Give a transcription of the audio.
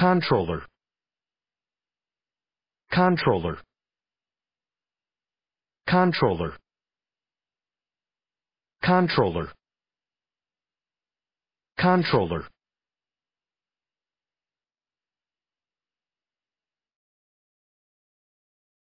Controller. Controller. Controller. Controller. Controller.